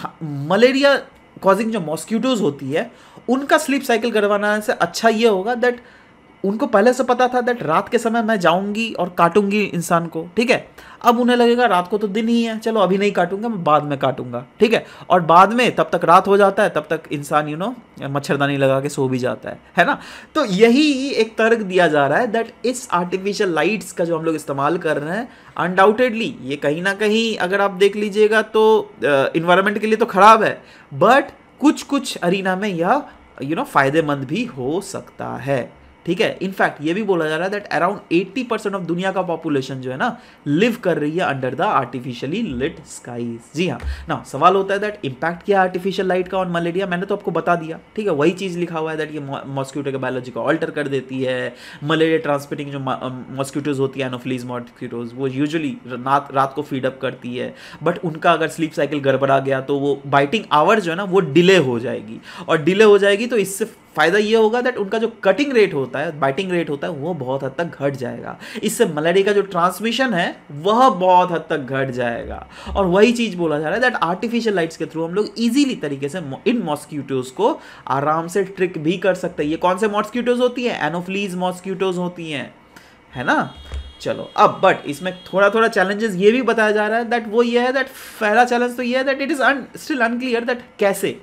मलेरिया कॉजिंग जो मॉस्क्यूटोज होती है उनका स्लीप साइकिल गड़बड़ाने से अच्छा ये होगा दैट उनको पहले से पता था दैट रात के समय मैं जाऊंगी और काटूंगी इंसान को ठीक है अब उन्हें लगेगा रात को तो दिन ही है चलो अभी नहीं काटूंगा मैं बाद में काटूंगा ठीक है और बाद में तब तक रात हो जाता है तब तक इंसान यू नो मच्छरदानी लगा के सो भी जाता है है ना तो यही एक तर्क दिया जा रहा है दैट इस आर्टिफिशियल लाइट्स का जो हम लोग इस्तेमाल कर रहे हैं अनडाउटेडली ये कहीं ना कहीं अगर आप देख लीजिएगा तो इन्वायरमेंट के लिए तो ख़राब है बट कुछ कुछ अरीना में यह यू नो फायदेमंद भी हो सकता है ठीक है इनफैक्ट ये भी बोला जा रहा है दैट अराउंड 80 परसेंट ऑफ दुनिया का पॉपुलेशन जो है ना लिव कर रही है under the artificially lit skies जी हाँ ना सवाल होता है दैट इंपैक्ट क्या आर्टिफिशियल लाइट का ऑन मलेरिया मैंने तो आपको बता दिया ठीक है वही चीज़ लिखा हुआ है दैट ये मॉस्क्यूटो के बायोलॉजी को ऑल्टर कर देती है मलेरिया ट्रांसमिटिंग जो मॉस्क्यूटोज um, होती है एनोफिलीज मॉस्क्यूटोज वो यूजली रात रात को फीडअप करती है बट उनका अगर स्लीप साइकिल गड़बड़ा गया तो वो बाइटिंग आवर जो है ना वो डिले हो जाएगी और डिले हो जाएगी तो इससे फ़ायदा ये होगा दैट उनका जो कटिंग रेट होता है बाइटिंग रेट होता है वो बहुत हद तक घट जाएगा इससे मलेरिया का जो ट्रांसमिशन है वह बहुत हद तक घट जाएगा और वही चीज़ बोला जा रहा है दैट आर्टिफिशियल लाइट्स के थ्रू हम लोग इजीली तरीके से इन मॉस्क्यूटोज को आराम से ट्रिक भी कर सकते हैं ये कौन से मॉस्क्यूटोज होती है एनोफ्लीज मॉस्क्यूटोज होती हैं है ना चलो अब बट इसमें थोड़ा थोड़ा चैलेंजेस ये भी बताया जा रहा है दैट वो ये है दैट पहला चैलेंज तो ये है that it is still unclear that कैसे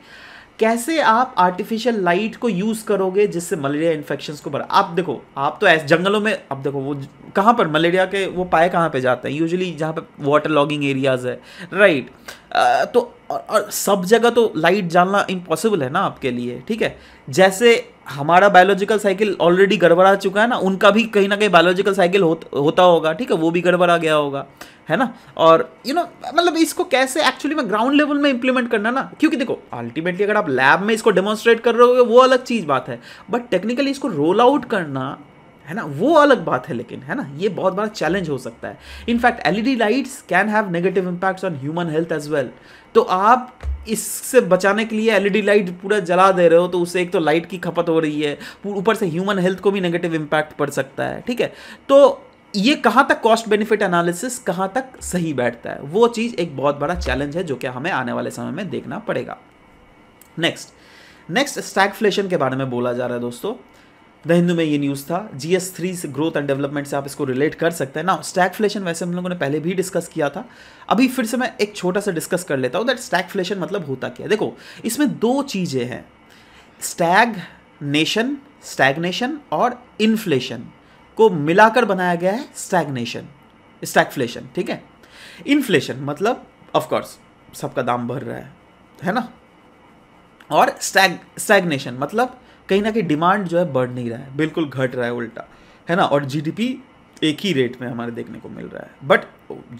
कैसे आप आर्टिफिशियल लाइट को यूज़ करोगे जिससे मलेरिया इन्फेक्शन को बढ़ा आप देखो आप तो ऐसे जंगलों में अब देखो वो कहाँ पर मलेरिया के वो पाए कहाँ पे जाते हैं यूजुअली जहाँ पे वाटर लॉगिंग एरियाज है राइट right. तो और, और सब जगह तो लाइट जानना इम्पॉसिबल है ना आपके लिए ठीक है जैसे हमारा बायोलॉजिकल साइकिल ऑलरेडी गड़बड़ा चुका है ना उनका भी कहीं ना कहीं बायोलॉजिकल साइकिल हो, होता होगा ठीक है वो भी गड़बड़ा गया होगा है ना और यू नो मतलब इसको कैसे एक्चुअली में ग्राउंड लेवल में इंप्लीमेंट करना ना क्योंकि देखो अल्टीमेटली अगर आप लैब में इसको डेमोन्स्ट्रेट कर रहे हो वो अलग चीज़ बात है बट टेक्निकली इसको रोल आउट करना है ना वो अलग बात है लेकिन है ना ये बहुत बड़ा चैलेंज हो सकता है in fact LED lights can have negative impacts on human health as well तो आप इससे बचाने के लिए एलईडी लाइट पूरा जला दे रहे हो तो उससे एक तो लाइट की खपत हो रही है ऊपर से ह्यूमन हेल्थ को भी नेगेटिव इम्पैक्ट पड़ सकता है ठीक है तो ये कहाँ तक कॉस्ट बेनिफिट एनालिसिस कहाँ तक सही बैठता है वो चीज़ एक बहुत बड़ा चैलेंज है जो कि हमें आने वाले समय में देखना पड़ेगा नेक्स्ट नेक्स्ट स्टैगफ्लेशन के बारे में बोला जा रहा है दोस्तों द हिंदू में ये न्यूज़ था जीएस थ्री से ग्रोथ एंड डेवलपमेंट से आप इसको रिलेट कर सकते हैं ना फ्लेशन वैसे हम लोगों ने पहले भी डिस्कस किया था अभी फिर से मैं एक छोटा सा डिस्कस कर लेता हूँ दैट फ्लेशन मतलब होता क्या है देखो इसमें दो चीज़ें हैं स्टैग नेशन स्टैगनेशन और इन्फ्लेशन को मिलाकर बनाया गया है स्टैगनेशन स्टैगफ्लेशन ठीक है इन्फ्लेशन मतलब ऑफकोर्स सबका दाम बढ़ रहा है है ना और स्टैग स्टैगनेशन मतलब कहीं ना कहीं डिमांड जो है बढ़ नहीं रहा है बिल्कुल घट रहा है उल्टा है ना और जीडीपी एक ही रेट में हमारे देखने को मिल रहा है बट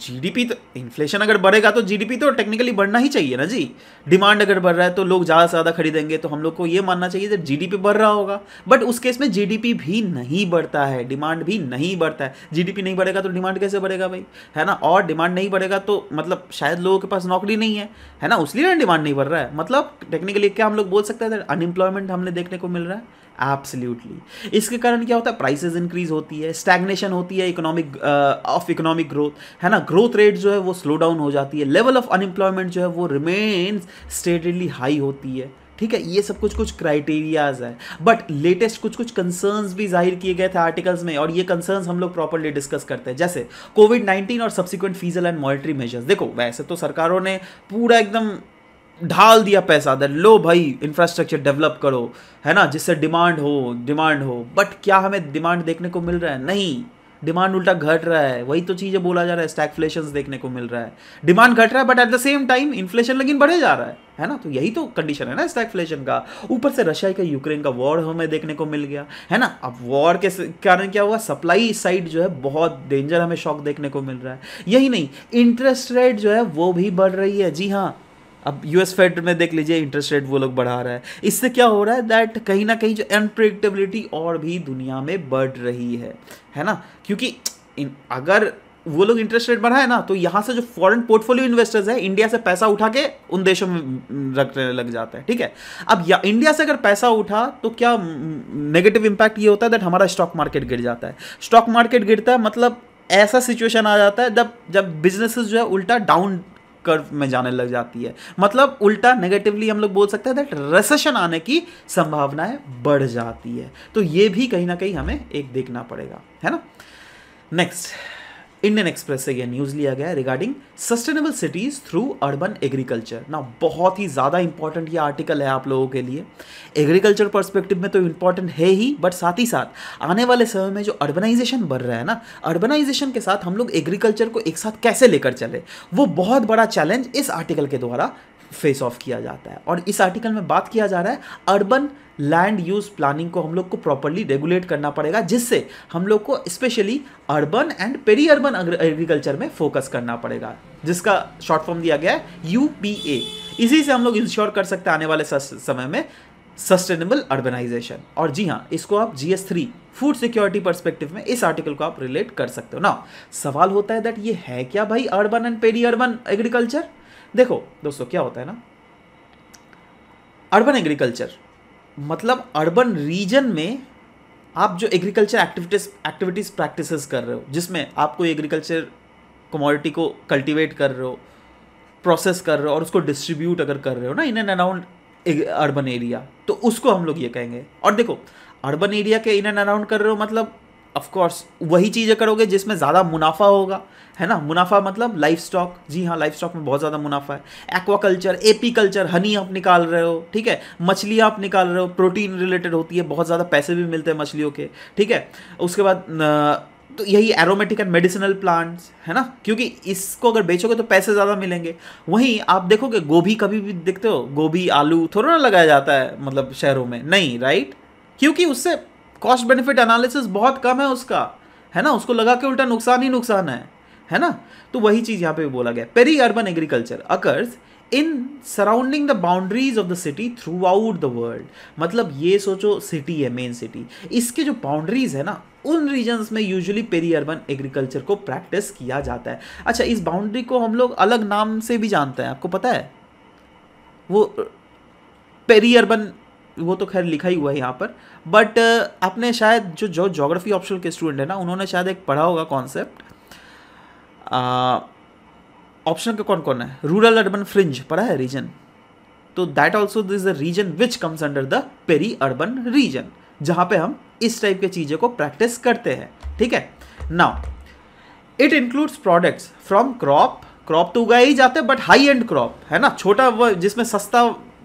जीडीपी तो इन्फ्लेशन अगर बढ़ेगा तो जीडीपी तो टेक्निकली बढ़ना ही चाहिए ना जी डिमांड अगर बढ़ रहा है तो लोग ज़्यादा से ज़्यादा खरीदेंगे तो हम लोग को ये मानना चाहिए जब जीडीपी बढ़ रहा होगा बट उस केस में जीडीपी भी नहीं बढ़ता है डिमांड भी नहीं बढ़ता है जीडीपी नहीं बढ़ेगा तो डिमांड कैसे बढ़ेगा भाई है ना और डिमांड नहीं बढ़ेगा तो मतलब शायद लोगों के पास नौकरी नहीं है है ना उसलिए ना डिमांड नहीं बढ़ रहा है मतलब टेक्निकली क्या हम लोग बोल सकते हैं अनएम्प्लॉयमेंट हमने देखने को मिल रहा है एब्सल्यूटली इसके कारण क्या होता है प्राइसेज इंक्रीज होती है स्टैग्नेशन होती है इकोनॉमिक ऑफ इकोनॉमिक ग्रोथ है ना ग्रोथ रेट जो है वो स्लो डाउन हो जाती है लेवल ऑफ अनएम्प्लॉयमेंट जो है वो रिमेन्स स्टेडली हाई होती है ठीक है ये सब कुछ कुछ क्राइटेरियाज है बट लेटेस्ट कुछ कुछ कंसर्न्स भी जाहिर किए गए थे आर्टिकल्स में और ये कंसर्न्स हम लोग प्रॉपरली डिस्कस करते हैं जैसे कोविड नाइन्टीन और subsequent fiscal and monetary measures देखो वैसे तो सरकारों ने पूरा एकदम ढाल दिया पैसा दर लो भाई इंफ्रास्ट्रक्चर डेवलप करो है ना जिससे डिमांड हो डिमांड हो बट क्या हमें डिमांड देखने को मिल रहा है नहीं डिमांड उल्टा घट रहा है वही तो चीज़ें बोला जा रहा है स्टैकफ्लेशन देखने को मिल रहा है डिमांड घट रहा है but at the same time inflation लेकिन बढ़े जा रहा है है ना तो यही तो कंडीशन है ना स्टैकफ्लेशन का ऊपर से रशिया का यूक्रेन का वॉर हमें देखने को मिल गया है ना अब वॉर के कारण क्या हुआ सप्लाई साइड जो है बहुत डेंजर हमें शॉक देखने को मिल रहा है यही नहीं इंटरेस्ट रेट जो है वो भी बढ़ रही है जी हाँ अब यूएस फेड में देख लीजिए इंटरेस्ट रेट वो लोग बढ़ा रहा है इससे क्या हो रहा है दैट कहीं ना कहीं जो अनप्रडिक्टेबिलिटी और भी दुनिया में बढ़ रही है है ना क्योंकि अगर वो लोग इंटरेस्ट रेट बढ़ाए ना तो यहाँ से जो फॉरेन पोर्टफोलियो इन्वेस्टर्स है इंडिया से पैसा उठा के उन देशों में रखने लग जाता है ठीक है अब या इंडिया से अगर पैसा उठा तो क्या नेगेटिव इम्पैक्ट ये होता है दैट हमारा स्टॉक मार्केट गिर जाता है स्टॉक मार्केट गिरता है मतलब ऐसा सिचुएशन आ जाता है जब जब बिजनेसेस जो है उल्टा डाउन कर्व में जाने लग जाती है मतलब उल्टा नेगेटिवली हम लोग बोल सकते हैं दैट रेसेशन आने की संभावनाएं बढ़ जाती है तो ये भी कहीं ना कहीं हमें एक देखना पड़ेगा है ना नेक्स्ट इंडियन एक्सप्रेस से यह न्यूज़ लिया गया regarding sustainable cities through urban agriculture ना बहुत ही ज़्यादा इंपॉर्टेंट ये आर्टिकल है आप लोगों के लिए एग्रीकल्चर परस्पेक्टिव में तो इंपॉर्टेंट है ही बट साथ ही साथ आने वाले समय में जो अर्बनाइजेशन बढ़ रहा है ना अर्बनाइजेशन के साथ हम लोग एग्रीकल्चर को एक साथ कैसे लेकर चले वो बहुत बड़ा चैलेंज इस आर्टिकल के द्वारा फेस ऑफ किया जाता है और इस आर्टिकल में बात किया जा रहा है अर्बन लैंड यूज़ प्लानिंग को हम लोग को प्रॉपरली रेगुलेट करना पड़ेगा जिससे हम लोग को specially urban and peri urban agriculture में फोकस करना पड़ेगा जिसका शॉर्ट फॉर्म दिया गया है यू इसी से हम लोग इंश्योर कर सकते हैं आने वाले समय में सस्टेनेबल अर्बनाइजेशन और जी हाँ इसको आप G S three food security perspective में इस आर्टिकल को आप रिलेट कर सकते हो ना सवाल होता है दैट ये है क्या भाई urban and peri urban agriculture देखो दोस्तों क्या होता है ना अर्बन एग्रीकल्चर मतलब अर्बन रीजन में आप जो एग्रीकल्चर एक्टिविटीज एक्टिविटीज़ प्रैक्टिस कर रहे हो जिसमें आप कोई एग्रीकल्चर कमोडिटी को कल्टीवेट कर रहे हो प्रोसेस कर रहे हो और उसको डिस्ट्रीब्यूट अगर कर रहे हो ना in and around urban area तो उसको हम लोग ये कहेंगे और देखो अर्बन एरिया के इन एंड अराउंड कर रहे हो मतलब ऑफकोर्स वही चीज़ें करोगे जिसमें ज़्यादा मुनाफा होगा है ना मुनाफा मतलब लाइफ स्टॉक जी हाँ लाइफ स्टॉक में बहुत ज़्यादा मुनाफा है aquaculture apiculture honey आप निकाल रहे हो ठीक है मछलियाँ आप निकाल रहे हो प्रोटीन रिलेटेड होती है बहुत ज़्यादा पैसे भी मिलते हैं मछलियों के ठीक है उसके बाद न, तो यही एरोमेटिक एंड मेडिसिनल प्लांट्स है ना क्योंकि इसको अगर बेचोगे तो पैसे ज़्यादा मिलेंगे वहीं आप देखोगे गोभी कभी भी देखते हो गोभी आलू थोड़ा ना लगाया जाता है मतलब शहरों में नहीं राइट क्योंकि उससे कॉस्ट बेनिफिट एनालिसिस बहुत कम है उसका है ना उसको लगा के उल्टा नुकसान ही नुकसान है है ना तो वही चीज़ यहाँ पे बोला गया peri urban agriculture occurs in surrounding the boundaries of the city throughout the world मतलब ये सोचो सिटी है मेन सिटी इसके जो बाउंड्रीज है ना उन रीजन्स में यूजुअली पेरी अर्बन एग्रीकल्चर को प्रैक्टिस किया जाता है अच्छा इस बाउंड्री को हम लोग अलग नाम से भी जानते हैं आपको पता है वो पेरी अर्बन वो तो खैर लिखा ही हुआ है यहाँ पर बट uh, आपने शायद जो जो जोग्राफी ऑप्शन के स्टूडेंट है ना उन्होंने शायद एक पढ़ा होगा कॉन्सेप्ट ऑप्शन uh, के कौन कौन है रूरल अर्बन फ्रिंज पढ़ा है रीजन तो that also is a region which comes under the peri urban region जहाँ पे हम इस टाइप की चीज़ों को प्रैक्टिस करते हैं ठीक है now it includes products from crop crop तो उगाए ही जाते हैं बट हाई एंड क्रॉप है ना छोटा जिसमें सस्ता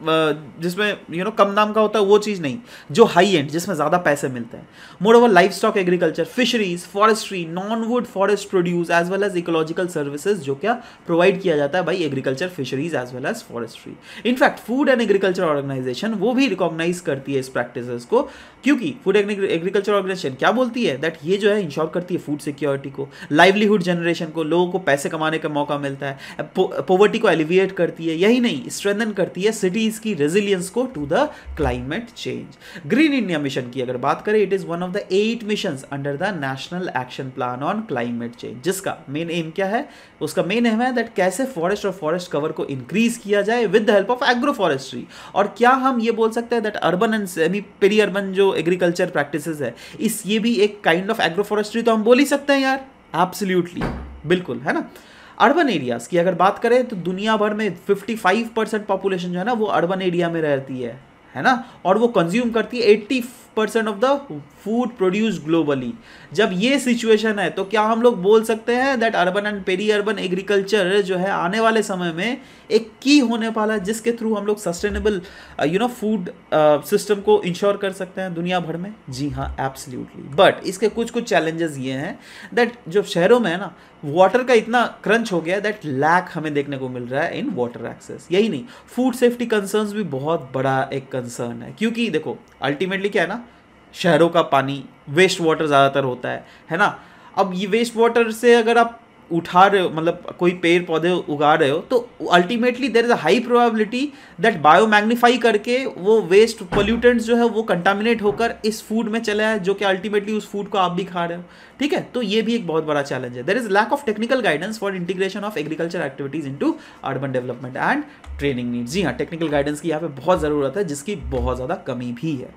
जिसमें यू नो कम दाम का होता है वो चीज़ नहीं जो हाई एंड जिसमें ज़्यादा पैसे मिलते हैं moreover livestock agriculture fisheries forestry non wood forest produce as well as ecological services जो क्या प्रोवाइड किया जाता है by agriculture fisheries as well as forestry in fact food and agriculture organisation वो भी रिकॉग्नाइज करती है इस प्रैक्टिस को क्योंकि फूड एंड एग्रीकल्चर ऑर्गेनाइजेशन क्या बोलती है दैट ये जो है इंश्योर करती है फूड सिक्योरिटी को लाइवलीहुड जनरेशन को लोगों को पैसे कमाने का मौका मिलता है पॉवर्टी को एलिविएट करती है यही नहीं स्ट्रेंथन करती है सिटीज कंट्रीज की रेजिलियंस को to the climate change green India mission की अगर बात करें it is one of the eight mission under the national action plan on climate change जिसका मेन एम क्या है उसका मेन एम है दैट कैसे फॉरेस्ट और फॉरेस्ट कवर को इंक्रीज किया जाए with the help of agroforestry और क्या हम ये बोल सकते हैं that urban and semi peri urban जो एग्रीकल्चर प्रैक्टिस है इस ये भी एक काइंड ऑफ एग्रो फॉरेस्ट्री तो हम बोल ही सकते हैं यार एब्सोल्यूटली बिल्कुल है ना अर्बन एरियाज़ की अगर बात करें तो दुनिया भर में 55 परसेंट पॉपुलेशन जो है ना वो अर्बन एरिया में रहती है है ना और वो कंज्यूम करती है eighty percent of the food produce globally जब ये सिचुएशन है तो क्या हम लोग बोल सकते हैं that urban and peri urban agriculture जो है आने वाले समय में एक की होने वाला है जिसके थ्रू हम लोग sustainable you know food system को इंश्योर कर सकते हैं दुनिया भर में जी हाँ एब्सल्यूटली बट इसके कुछ कुछ चैलेंजेस ये हैं दैट जो शहरों में है ना वाटर का इतना क्रंच हो गया दैट लैक हमें देखने को मिल रहा है इन वाटर एक्सेस यही नहीं फूड सेफ्टी कंसर्न भी बहुत बड़ा एक कंसर्न है क्योंकि देखो अल्टीमेटली क्या है ना शहरों का पानी वेस्ट वाटर ज़्यादातर होता है है ना अब ये वेस्ट वाटर से अगर आप उठा रहे हो मतलब कोई पेड़ पौधे उगा रहे हो तो ultimately there is a high probability that bio magnify करके वो वेस्ट पोल्यूटेंट्स जो है वो कंटामिनेट होकर इस फूड में चला है जो कि अल्टीमेटली उस फूड को आप भी खा रहे हो ठीक है तो ये भी एक बहुत बड़ा चैलेंज है there is lack of technical guidance for integration of agriculture activities to urban development and training need जी हाँ टेक्निकल गाइडेंस की यहाँ पे बहुत ज़रूरत है जिसकी बहुत ज़्यादा कमी भी है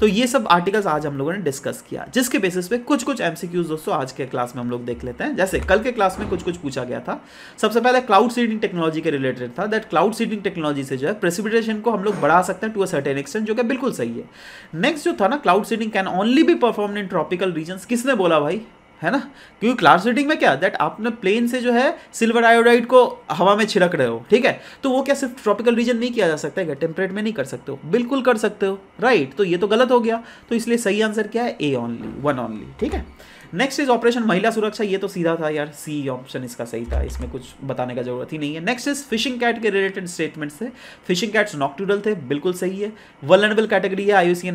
तो ये सब आर्टिकल्स आज हम लोगों ने डिस्कस किया जिसके बेसिस पे कुछ कुछ एमसीक्यूज दोस्तों आज के क्लास में हम लोग देख लेते हैं जैसे कल के क्लास में कुछ कुछ पूछा गया था सबसे पहले क्लाउड सीडिंग टेक्नोलॉजी के रिलेटेड था दैट क्लाउड सीडिंग टेक्नोलॉजी से जो है प्रेसिपिटेशन को हम लोग बढ़ा सकते हैं टू अ सर्टेन एक्सटेंट जो कि बिल्कुल सही है नेक्स्ट जो था ना cloud seeding can only be perform in tropical region किसने बोला भाई है ना क्योंकि क्लास सीडिंग में क्या दैट आपने प्लेन से जो है सिल्वर आयोडाइड को हवा में छिड़क रहे हो ठीक है तो वो क्या सिर्फ ट्रॉपिकल रीजन नहीं किया जा सकता है टेम्परेट में नहीं कर सकते हो बिल्कुल कर सकते हो राइट right? तो ये तो गलत हो गया तो इसलिए सही आंसर क्या है ए ऑनली वन ऑनली ठीक है नेक्स्ट इज ऑपरेशन महिला सुरक्षा ये तो सीधा था यार सी ऑप्शन इसका सही था इसमें कुछ बताने का जरूरत ही नहीं है नेक्स्ट इज फिशिंग कैट के रिलेटेड स्टेटमेंट्स थे फिशिंग कैट्स नॉक्टूरल थे बिल्कुल सही है वर्लनेबल कैटेगरी है आयुसीन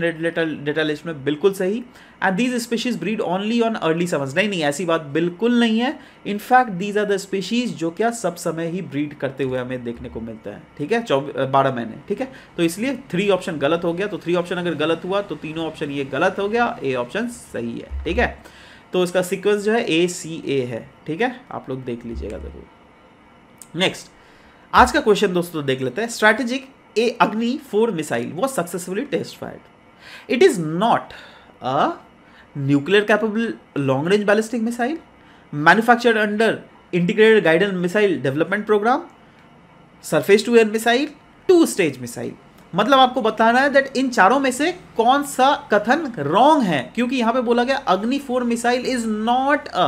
डेटा लिस्ट में बिल्कुल सही and these species breed only on early summers नहीं नहीं ऐसी बात बिल्कुल नहीं है in fact these are the species जो क्या सब समय ही ब्रीड करते हुए हमें देखने को मिलता है ठीक है चौबीस बारह महीने ठीक है तो इसलिए थ्री ऑप्शन गलत हो गया तो थ्री ऑप्शन अगर गलत हुआ तो तीनों ऑप्शन ये गलत हो गया ए ऑप्शन सही है ठीक है तो इसका सिक्वेंस जो है ए सी ए है ठीक है आप लोग देख लीजिएगा ज़रूर नेक्स्ट आज का क्वेश्चन दोस्तों देख लेते हैं strategic a Agni four missile वो successfully test fire it is not a nuclear capable long range ballistic missile manufacture under integrated guidance missile development program surface to air missile two stage missile मतलब आपको बताना है that in चारों में से कौन सा कथन रॉन्ग है क्योंकि यहां पे बोला गया Agni four missile is not a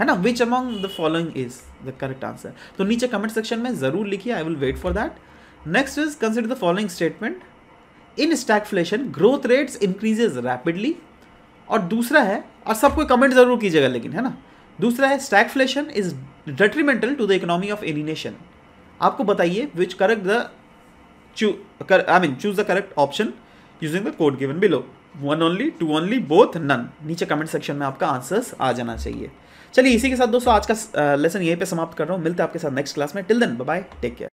है ना which among the following is the correct answer तो नीचे कमेंट सेक्शन में जरूर लिखिए I will wait for that next is consider the following statement in stagflation growth rates increases rapidly और दूसरा है और सबको कमेंट जरूर कीजिएगा लेकिन है ना दूसरा है stagflation is detrimental to the economy of any nation आपको बताइए which correct the choose, I mean choose the correct option using the code given below. One only two only both none नीचे कमेंट सेक्शन में आपका answers आ जाना चाहिए चलिए इसी के साथ दोस्तों आज का लेसन यहीं पे समाप्त कर रहा हूँ मिलते हैं आपके साथ नेक्स्ट क्लास में till then bye take care